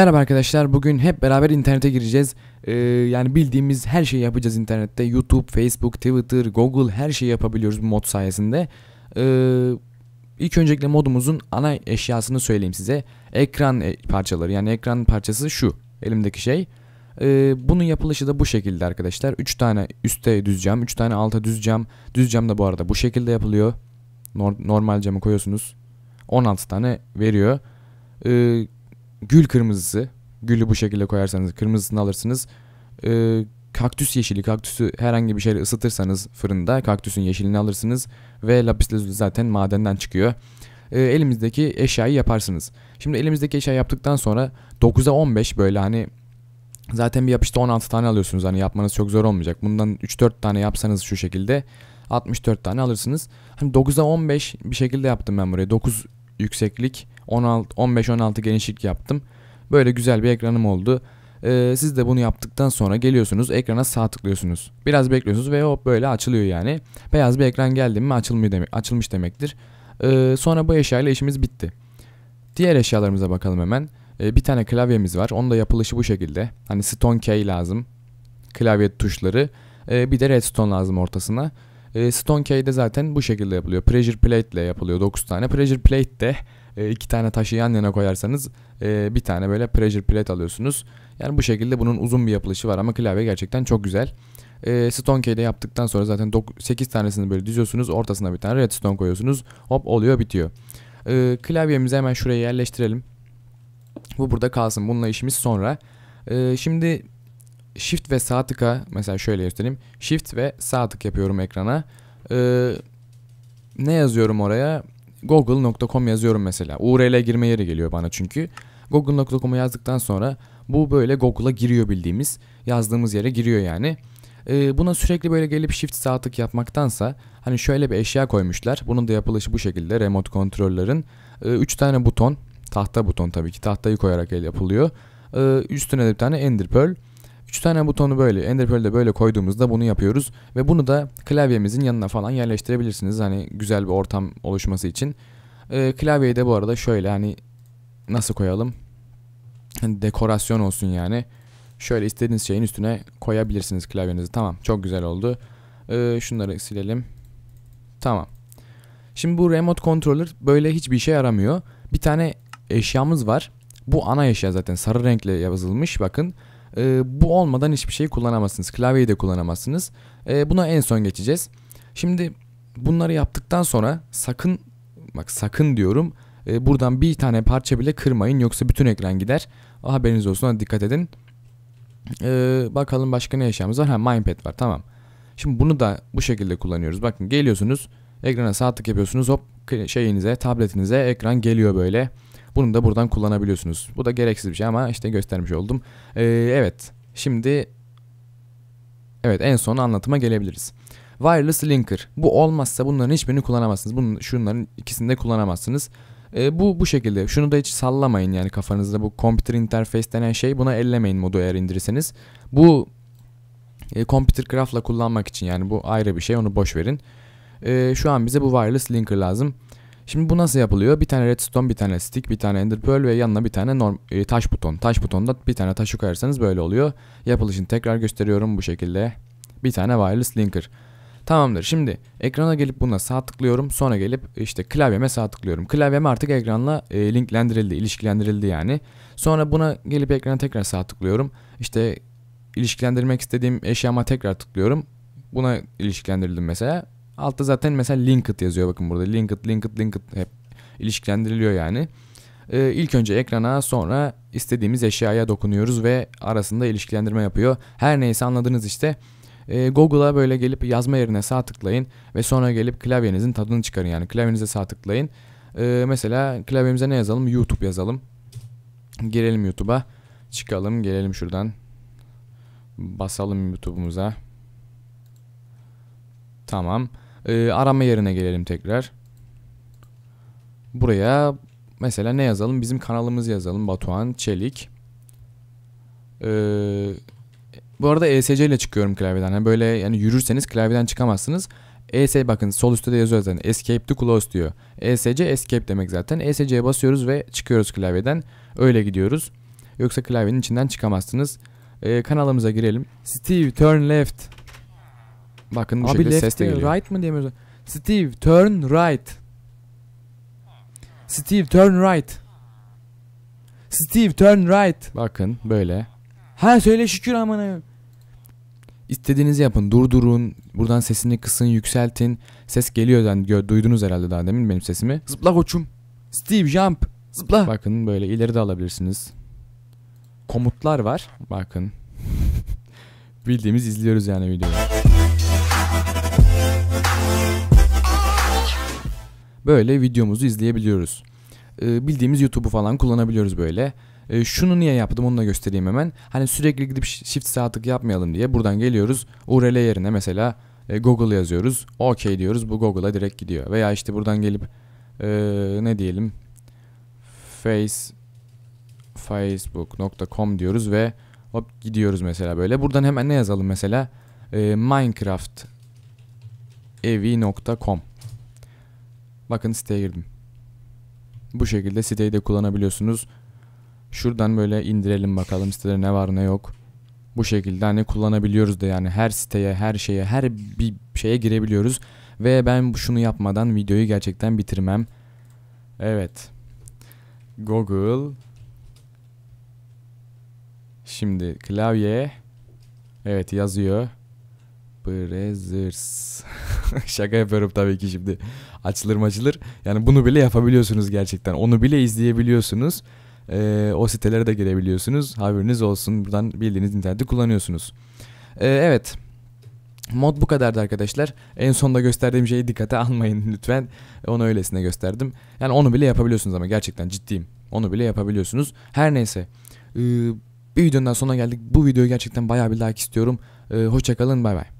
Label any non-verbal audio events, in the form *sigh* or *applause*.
Merhaba arkadaşlar bugün hep beraber internete gireceğiz ee, yani bildiğimiz her şeyi yapacağız internette YouTube, Facebook, Twitter, Google her şeyi yapabiliyoruz bu mod sayesinde ee, İlk öncelikle modumuzun ana eşyasını söyleyeyim size ekran e, parçaları yani ekran parçası şu elimdeki şey ee, bunun yapılışı da bu şekilde arkadaşlar 3 tane üste düz cam 3 tane alta düz cam düz cam da bu arada bu şekilde yapılıyor normal camı koyuyorsunuz 16 tane veriyor ee, gül kırmızısı. Gülü bu şekilde koyarsanız kırmızısını alırsınız. Ee, kaktüs yeşili, kaktüsü herhangi bir şeyle ısıtırsanız fırında kaktüsün yeşilini alırsınız. Ve lapis lazuli zaten madenden çıkıyor. Ee, elimizdeki eşyayı yaparsınız. Şimdi elimizdeki eşyayı yaptıktan sonra 9'a 15 böyle hani zaten bir yapışta 16 tane alıyorsunuz. Hani yapmanız çok zor olmayacak. Bundan 3-4 tane yapsanız şu şekilde 64 tane alırsınız. Hani 9'a 15 bir şekilde yaptım ben burayı. 9 yükseklik 15-16 genişlik yaptım. Böyle güzel bir ekranım oldu. Ee, siz de bunu yaptıktan sonra geliyorsunuz ekrana sağ tıklıyorsunuz. Biraz bekliyorsunuz ve hop böyle açılıyor yani. Beyaz bir ekran geldi mi açılmıyor demek, açılmış demektir. Ee, sonra bu eşyayla işimiz bitti. Diğer eşyalarımıza bakalım hemen. Ee, bir tane klavyemiz var. Onun da yapılışı bu şekilde. Hani stone key lazım. Klavye tuşları. Ee, bir de redstone lazım ortasına. E, Stone K'de zaten bu şekilde yapılıyor. Pressure plate ile yapılıyor 9 tane. Pressure plate de e, iki tane taşı yan yana koyarsanız e, bir tane böyle pressure plate alıyorsunuz. Yani bu şekilde bunun uzun bir yapılışı var ama klavye gerçekten çok güzel. E, Stone K'de yaptıktan sonra zaten 8 tanesini böyle diziyorsunuz. Ortasına bir tane redstone koyuyorsunuz. Hop oluyor bitiyor. E, klavyemizi hemen şuraya yerleştirelim. Bu burada kalsın. Bununla işimiz sonra. E, şimdi shift ve sağ tıka mesela şöyle göstereyim. Shift ve sağ tık yapıyorum ekrana. Ee, ne yazıyorum oraya? google.com yazıyorum mesela. URL girme yeri geliyor bana çünkü. google.com'u yazdıktan sonra bu böyle Google'a giriyor bildiğimiz. Yazdığımız yere giriyor yani. Ee, buna sürekli böyle gelip shift sağ tık yapmaktansa hani şöyle bir eşya koymuşlar. Bunun da yapılışı bu şekilde remote kontrollerin. 3 ee, tane buton tahta buton tabii ki tahtayı koyarak el yapılıyor. Ee, üstüne de bir tane ender pearl. 3 tane butonu böyle Ender böyle koyduğumuzda bunu yapıyoruz. Ve bunu da klavyemizin yanına falan yerleştirebilirsiniz. Hani güzel bir ortam oluşması için. E, klavyeyi de bu arada şöyle hani nasıl koyalım? Hani dekorasyon olsun yani. Şöyle istediğiniz şeyin üstüne koyabilirsiniz klavyenizi. Tamam çok güzel oldu. E, şunları silelim. Tamam. Şimdi bu remote controller böyle hiçbir işe yaramıyor. Bir tane eşyamız var. Bu ana eşya zaten sarı renkle yazılmış bakın. E, bu olmadan hiçbir şey kullanamazsınız. Klavyeyi de kullanamazsınız. E, buna en son geçeceğiz. Şimdi bunları yaptıktan sonra sakın bak sakın diyorum e, buradan bir tane parça bile kırmayın yoksa bütün ekran gider. Haberiniz olsun hadi dikkat edin. E, bakalım başka ne eşyamız var. Ha Mindpad var tamam. Şimdi bunu da bu şekilde kullanıyoruz. Bakın geliyorsunuz ekrana sağ tık yapıyorsunuz hop şey, şeyinize tabletinize ekran geliyor böyle. Bunu da buradan kullanabiliyorsunuz. Bu da gereksiz bir şey ama işte göstermiş oldum. Ee, evet şimdi evet en son anlatıma gelebiliriz. Wireless linker. Bu olmazsa bunların hiçbirini kullanamazsınız. Bunun, şunların ikisini de kullanamazsınız. E, bu bu şekilde. Şunu da hiç sallamayın yani kafanızda bu computer interface denen şey buna ellemeyin modu eğer indirirseniz. Bu e, computer graph'la kullanmak için yani bu ayrı bir şey onu boş verin. E, şu an bize bu wireless linker lazım. Şimdi bu nasıl yapılıyor? Bir tane redstone, bir tane stick, bir tane ender pearl ve yanına bir tane norm, e, taş buton. Taş butonda bir tane taşı koyarsanız böyle oluyor. Yapılışını tekrar gösteriyorum bu şekilde. Bir tane wireless linker. Tamamdır. Şimdi ekrana gelip buna sağ tıklıyorum. Sonra gelip e, işte klavyeme sağ tıklıyorum. Klavyem artık ekranla e, linklendirildi, ilişkilendirildi yani. Sonra buna gelip ekrana tekrar sağ tıklıyorum. İşte ilişkilendirmek istediğim eşyama tekrar tıklıyorum. Buna ilişkilendirildim mesela. Altta zaten mesela linked yazıyor bakın burada. Linked, linked, linked hep ilişkilendiriliyor yani. Ee, ilk önce ekrana sonra istediğimiz eşyaya dokunuyoruz ve arasında ilişkilendirme yapıyor. Her neyse anladınız işte. Ee, Google'a böyle gelip yazma yerine sağ tıklayın ve sonra gelip klavyenizin tadını çıkarın. Yani klavyenize sağ tıklayın. Ee, mesela klavyemize ne yazalım? YouTube yazalım. Girelim YouTube'a. Çıkalım gelelim şuradan. Basalım YouTube'umuza. Tamam e, arama yerine gelelim tekrar. Buraya mesela ne yazalım? Bizim kanalımız yazalım. Batuhan Çelik. Ee, bu arada ESC ile çıkıyorum klavyeden. Yani böyle yani yürürseniz klavyeden çıkamazsınız. ESC bakın sol üstte de yazıyor zaten. Escape to close diyor. ESC escape demek zaten. ESC'ye basıyoruz ve çıkıyoruz klavyeden. Öyle gidiyoruz. Yoksa klavyenin içinden çıkamazsınız. Ee, kanalımıza girelim. Steve turn left Bakın bu Abi şekilde left ses de geliyor. right mı diyemiyoruz. Steve turn right. Steve turn right. Steve turn right. Bakın böyle. Ha söyle şükür amına. İstediğinizi yapın. Durdurun. Buradan sesini kısın, yükseltin. Ses geliyor yani duydunuz herhalde daha demin benim sesimi. Zıpla koçum. Steve jump. Zıpla. Bakın böyle ileri de alabilirsiniz. Komutlar var. Bakın. *laughs* Bildiğimiz izliyoruz yani videoyu. böyle videomuzu izleyebiliyoruz. E, bildiğimiz YouTube'u falan kullanabiliyoruz böyle. E, şunu niye yaptım onu da göstereyim hemen. Hani sürekli gidip shift sağ tık yapmayalım diye buradan geliyoruz. URL yerine mesela e, Google yazıyoruz. OK diyoruz bu Google'a direkt gidiyor. Veya işte buradan gelip e, ne diyelim face facebook.com diyoruz ve hop gidiyoruz mesela böyle. Buradan hemen ne yazalım mesela? E, Minecraft evi.com Bakın siteye girdim. Bu şekilde siteyi de kullanabiliyorsunuz. Şuradan böyle indirelim bakalım sitede ne var ne yok. Bu şekilde hani kullanabiliyoruz da yani her siteye, her şeye, her bir şeye girebiliyoruz. Ve ben şunu yapmadan videoyu gerçekten bitirmem. Evet. Google. Şimdi klavye. Evet yazıyor. Brazzers. *laughs* Şaka yapıyorum tabii ki şimdi açılır maçılır. Yani bunu bile yapabiliyorsunuz gerçekten. Onu bile izleyebiliyorsunuz. Ee, o sitelere de girebiliyorsunuz. Haberiniz olsun. Buradan bildiğiniz interneti kullanıyorsunuz. Ee, evet. Mod bu kadardı arkadaşlar. En sonda gösterdiğim şeyi dikkate almayın *laughs* lütfen. Onu öylesine gösterdim. Yani onu bile yapabiliyorsunuz ama gerçekten ciddiyim. Onu bile yapabiliyorsunuz. Her neyse. Ee, bir videonun daha sonuna geldik. Bu videoyu gerçekten bayağı bir like istiyorum. Ee, Hoşçakalın bay bay.